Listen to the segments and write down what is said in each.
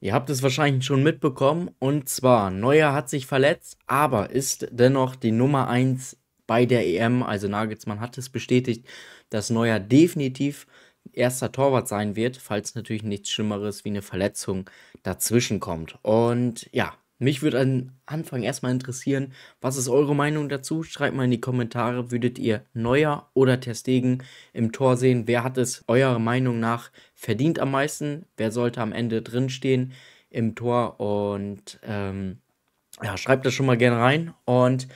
Ihr habt es wahrscheinlich schon mitbekommen und zwar Neuer hat sich verletzt, aber ist dennoch die Nummer 1 bei der EM. Also Nagelsmann hat es bestätigt, dass Neuer definitiv erster Torwart sein wird, falls natürlich nichts Schlimmeres wie eine Verletzung dazwischen kommt. Und ja, mich würde am Anfang erstmal interessieren, was ist eure Meinung dazu? Schreibt mal in die Kommentare, würdet ihr Neuer oder Testegen im Tor sehen? Wer hat es eurer Meinung nach verdient am meisten? Wer sollte am Ende drinstehen im Tor? Und ähm, ja, schreibt das schon mal gerne rein. Und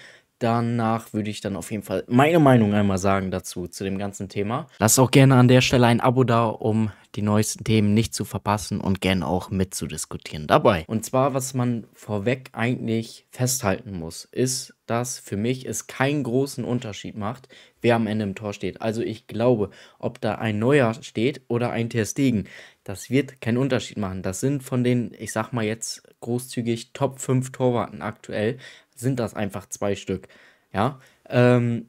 danach würde ich dann auf jeden Fall meine Meinung einmal sagen dazu, zu dem ganzen Thema. Lasst auch gerne an der Stelle ein Abo da, um die neuesten Themen nicht zu verpassen und gerne auch mitzudiskutieren dabei. Und zwar, was man vorweg eigentlich festhalten muss, ist, dass für mich es keinen großen Unterschied macht, wer am Ende im Tor steht. Also ich glaube, ob da ein Neuer steht oder ein Ter Stegen, das wird keinen Unterschied machen. Das sind von den, ich sag mal jetzt großzügig, Top 5 Torwarten aktuell, sind das einfach zwei Stück. Ja. Ähm,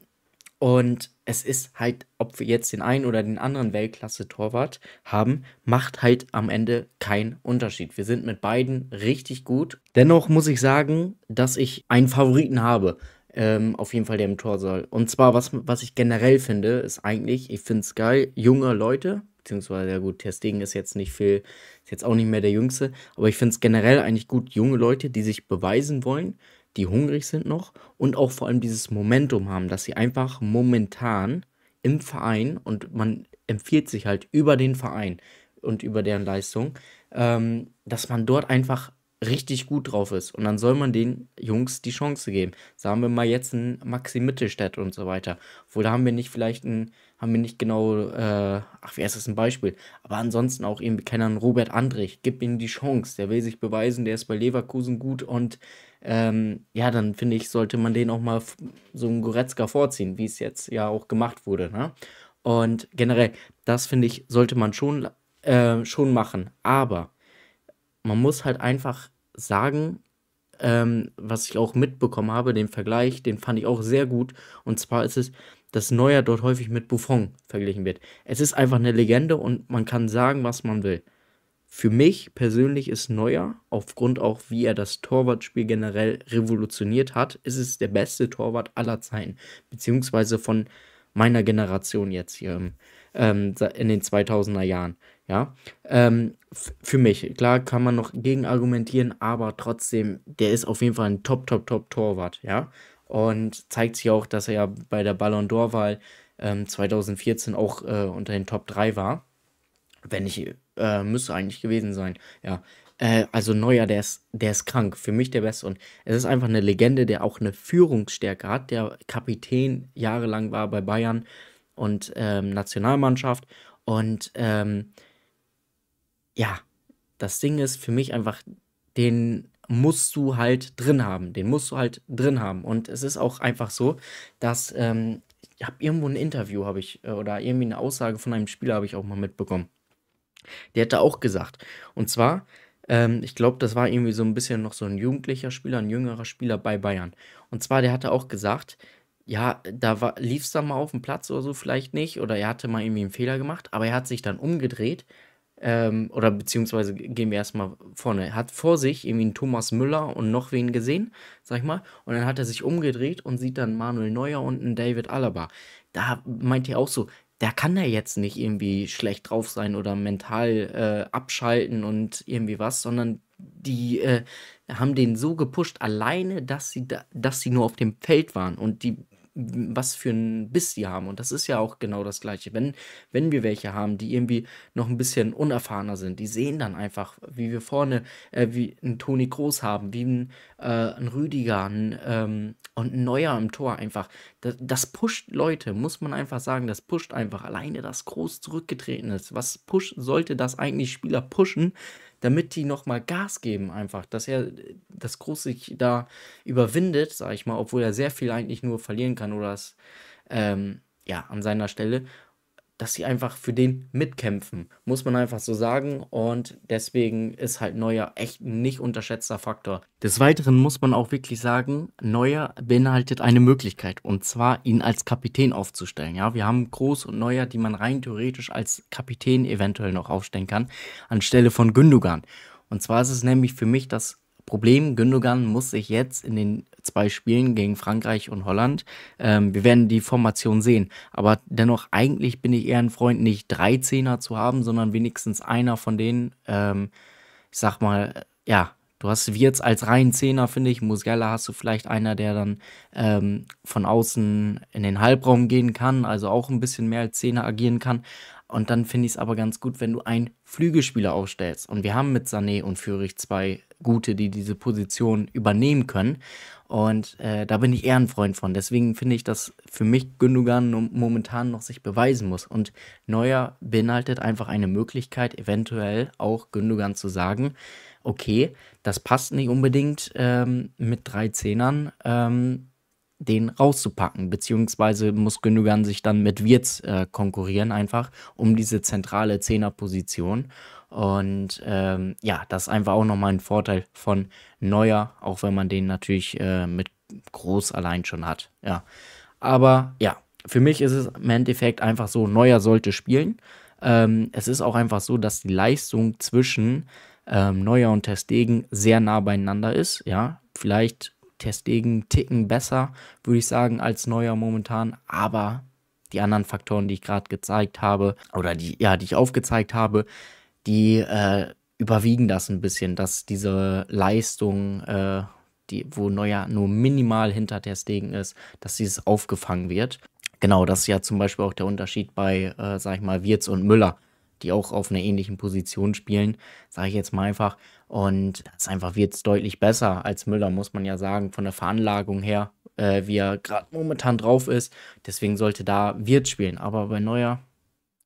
und es ist halt, ob wir jetzt den einen oder den anderen Weltklasse-Torwart haben, macht halt am Ende keinen Unterschied. Wir sind mit beiden richtig gut. Dennoch muss ich sagen, dass ich einen Favoriten habe. Ähm, auf jeden Fall, der im Tor soll. Und zwar, was, was ich generell finde, ist eigentlich, ich finde es geil, junge Leute, beziehungsweise, ja gut, Testegen ist jetzt nicht viel, ist jetzt auch nicht mehr der Jüngste, aber ich finde es generell eigentlich gut, junge Leute, die sich beweisen wollen, die hungrig sind noch und auch vor allem dieses Momentum haben, dass sie einfach momentan im Verein und man empfiehlt sich halt über den Verein und über deren Leistung, ähm, dass man dort einfach richtig gut drauf ist. Und dann soll man den Jungs die Chance geben. Sagen wir mal jetzt einen Maxi Mittelstädt und so weiter. Obwohl da haben wir nicht vielleicht einen, haben wir nicht genau, äh, ach, wie ist das ein Beispiel? Aber ansonsten auch eben keiner Robert Andrich. Gib ihm die Chance. Der will sich beweisen, der ist bei Leverkusen gut und ähm, ja, dann finde ich, sollte man den auch mal so einen Goretzka vorziehen, wie es jetzt ja auch gemacht wurde. Ne? Und generell, das finde ich, sollte man schon, äh, schon machen. Aber man muss halt einfach sagen, ähm, was ich auch mitbekommen habe, den Vergleich, den fand ich auch sehr gut. Und zwar ist es, dass Neuer dort häufig mit Buffon verglichen wird. Es ist einfach eine Legende und man kann sagen, was man will. Für mich persönlich ist Neuer, aufgrund auch wie er das Torwartspiel generell revolutioniert hat, ist es der beste Torwart aller Zeiten, beziehungsweise von meiner Generation jetzt hier ähm, in den 2000er Jahren. Ja, ähm, für mich, klar kann man noch gegen argumentieren, aber trotzdem, der ist auf jeden Fall ein Top, Top, Top Torwart, ja. Und zeigt sich auch, dass er ja bei der Ballon d'Or-Wahl ähm, 2014 auch äh, unter den Top 3 war. Wenn ich, äh, müsste eigentlich gewesen sein, ja. Äh, also Neuer, der ist, der ist krank, für mich der Beste. Und es ist einfach eine Legende, der auch eine Führungsstärke hat, der Kapitän jahrelang war bei Bayern und ähm, Nationalmannschaft. Und ähm, ja, das Ding ist für mich einfach, den musst du halt drin haben. Den musst du halt drin haben. Und es ist auch einfach so, dass ähm, ich habe irgendwo ein Interview, habe ich, äh, oder irgendwie eine Aussage von einem Spieler habe ich auch mal mitbekommen. Der hätte auch gesagt. Und zwar, ähm, ich glaube, das war irgendwie so ein bisschen noch so ein jugendlicher Spieler, ein jüngerer Spieler bei Bayern. Und zwar, der hatte auch gesagt, ja, da lief es dann mal auf dem Platz oder so vielleicht nicht, oder er hatte mal irgendwie einen Fehler gemacht, aber er hat sich dann umgedreht, ähm, oder beziehungsweise gehen wir erstmal vorne. Er hat vor sich irgendwie einen Thomas Müller und noch wen gesehen, sag ich mal. Und dann hat er sich umgedreht und sieht dann Manuel Neuer und einen David Alaba. Da meint ihr auch so, da kann er jetzt nicht irgendwie schlecht drauf sein oder mental äh, abschalten und irgendwie was, sondern die äh, haben den so gepusht, alleine, dass sie, da, dass sie nur auf dem Feld waren und die was für ein Biss die haben. Und das ist ja auch genau das Gleiche. Wenn, wenn wir welche haben, die irgendwie noch ein bisschen unerfahrener sind, die sehen dann einfach, wie wir vorne, äh, wie ein Toni Groß haben, wie ein, äh, einen Rüdiger einen, ähm, und ein Neuer im Tor einfach. Das, das pusht Leute, muss man einfach sagen, das pusht einfach. Alleine, dass Groß zurückgetreten ist. Was push, sollte das eigentlich Spieler pushen? damit die nochmal Gas geben einfach, dass er das Groß sich da überwindet, sag ich mal, obwohl er sehr viel eigentlich nur verlieren kann oder es ähm, ja an seiner Stelle dass sie einfach für den mitkämpfen, muss man einfach so sagen. Und deswegen ist halt Neuer echt ein nicht unterschätzter Faktor. Des Weiteren muss man auch wirklich sagen, Neuer beinhaltet eine Möglichkeit, und zwar ihn als Kapitän aufzustellen. Ja, wir haben Groß und Neuer, die man rein theoretisch als Kapitän eventuell noch aufstellen kann, anstelle von Gündogan. Und zwar ist es nämlich für mich das Problem, Gündogan muss sich jetzt in den zwei Spielen gegen Frankreich und Holland, ähm, wir werden die Formation sehen, aber dennoch eigentlich bin ich eher ein Freund, nicht drei Zehner zu haben, sondern wenigstens einer von denen, ähm, ich sag mal, ja, Du hast Wirtz als reinen Zehner, finde ich. Musgella hast du vielleicht einer, der dann ähm, von außen in den Halbraum gehen kann, also auch ein bisschen mehr als Zehner agieren kann. Und dann finde ich es aber ganz gut, wenn du einen Flügelspieler aufstellst. Und wir haben mit Sané und Führich zwei Gute, die diese Position übernehmen können. Und äh, da bin ich eher ein Freund von. Deswegen finde ich, dass für mich Gündogan momentan noch sich beweisen muss. Und Neuer beinhaltet einfach eine Möglichkeit, eventuell auch Gündogan zu sagen, okay, das passt nicht unbedingt ähm, mit drei Zehnern. Ähm, den rauszupacken, beziehungsweise muss Gündogan sich dann mit Wirtz äh, konkurrieren einfach um diese zentrale Zehnerposition. Und ähm, ja, das ist einfach auch nochmal ein Vorteil von Neuer, auch wenn man den natürlich äh, mit Groß allein schon hat. Ja, aber ja, für mich ist es im Endeffekt einfach so, Neuer sollte spielen. Ähm, es ist auch einfach so, dass die Leistung zwischen ähm, Neuer und Testegen sehr nah beieinander ist. Ja, vielleicht Testegen ticken besser, würde ich sagen, als Neuer momentan, aber die anderen Faktoren, die ich gerade gezeigt habe oder die ja, die ich aufgezeigt habe, die äh, überwiegen das ein bisschen, dass diese Leistung äh, die, wo Neuer nur minimal hinter Testegen ist, dass dieses aufgefangen wird. Genau, das ist ja zum Beispiel auch der Unterschied bei, äh, sag ich mal, Wirz und Müller die auch auf einer ähnlichen Position spielen, sage ich jetzt mal einfach. Und das einfach wird es deutlich besser als Müller, muss man ja sagen, von der Veranlagung her, äh, wie er gerade momentan drauf ist. Deswegen sollte da Wirt spielen. Aber bei Neuer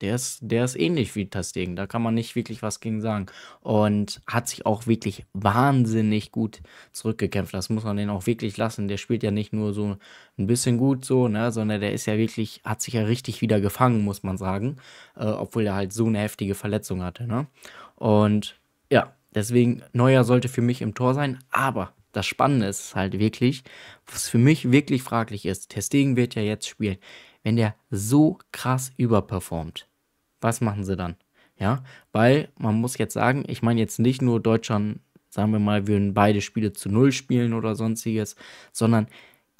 der ist, der ist ähnlich wie Tastegen. Da kann man nicht wirklich was gegen sagen. Und hat sich auch wirklich wahnsinnig gut zurückgekämpft. Das muss man den auch wirklich lassen. Der spielt ja nicht nur so ein bisschen gut so, ne, sondern der ist ja wirklich, hat sich ja richtig wieder gefangen, muss man sagen. Äh, obwohl er halt so eine heftige Verletzung hatte, ne. Und ja, deswegen, Neuer sollte für mich im Tor sein, aber das Spannende ist halt wirklich, was für mich wirklich fraglich ist. Testing wird ja jetzt spielen wenn der so krass überperformt, was machen sie dann? Ja, weil man muss jetzt sagen, ich meine jetzt nicht nur Deutschland, sagen wir mal, würden beide Spiele zu Null spielen oder sonstiges, sondern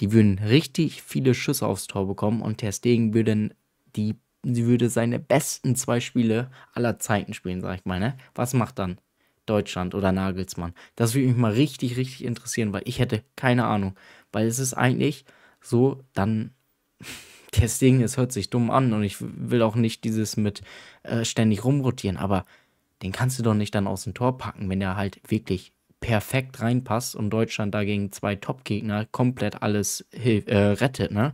die würden richtig viele Schüsse aufs Tor bekommen und Ter Stegen würde, die, würde seine besten zwei Spiele aller Zeiten spielen, sag ich mal. Ne? Was macht dann Deutschland oder Nagelsmann? Das würde mich mal richtig, richtig interessieren, weil ich hätte keine Ahnung. Weil es ist eigentlich so, dann Deswegen, es hört sich dumm an und ich will auch nicht dieses mit äh, ständig rumrotieren, aber den kannst du doch nicht dann aus dem Tor packen, wenn er halt wirklich perfekt reinpasst und Deutschland dagegen zwei Top-Gegner komplett alles äh, rettet, ne?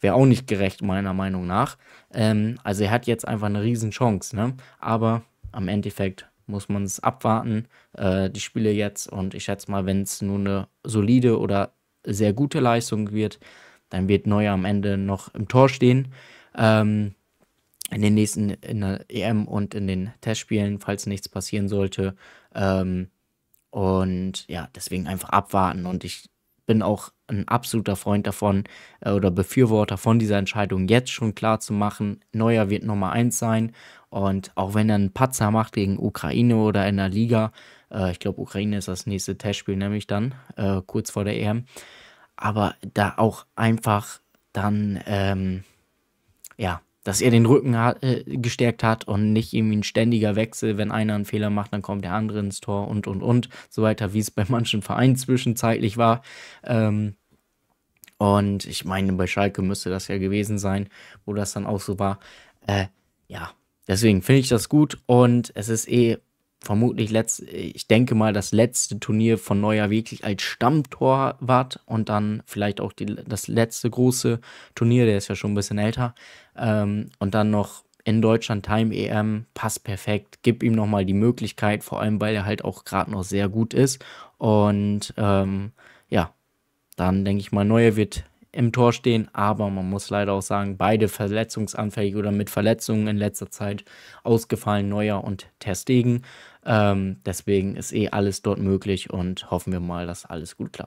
Wäre auch nicht gerecht, meiner Meinung nach. Ähm, also er hat jetzt einfach eine Riesenchance, ne? Aber am Endeffekt muss man es abwarten, äh, die Spiele jetzt. Und ich schätze mal, wenn es nur eine solide oder sehr gute Leistung wird, dann wird Neuer am Ende noch im Tor stehen. Ähm, in den nächsten, in der EM und in den Testspielen, falls nichts passieren sollte. Ähm, und ja, deswegen einfach abwarten. Und ich bin auch ein absoluter Freund davon äh, oder Befürworter von dieser Entscheidung, jetzt schon klar zu machen, Neuer wird Nummer 1 sein. Und auch wenn er einen Patzer macht gegen Ukraine oder in der Liga, äh, ich glaube, Ukraine ist das nächste Testspiel, nämlich dann, äh, kurz vor der EM aber da auch einfach dann, ähm, ja, dass er den Rücken hat, äh, gestärkt hat und nicht irgendwie ein ständiger Wechsel, wenn einer einen Fehler macht, dann kommt der andere ins Tor und und und so weiter, wie es bei manchen Vereinen zwischenzeitlich war. Ähm, und ich meine, bei Schalke müsste das ja gewesen sein, wo das dann auch so war. Äh, ja, deswegen finde ich das gut und es ist eh vermutlich letzt, ich denke mal, das letzte Turnier von Neuer wirklich als Stammtorwart und dann vielleicht auch die, das letzte große Turnier, der ist ja schon ein bisschen älter, ähm, und dann noch in Deutschland Time EM, passt perfekt, gib ihm nochmal die Möglichkeit, vor allem weil er halt auch gerade noch sehr gut ist und ähm, ja, dann denke ich mal, Neuer wird im Tor stehen, aber man muss leider auch sagen, beide verletzungsanfällig oder mit Verletzungen in letzter Zeit ausgefallen, Neuer und Testegen. Ähm, deswegen ist eh alles dort möglich und hoffen wir mal, dass alles gut klappt.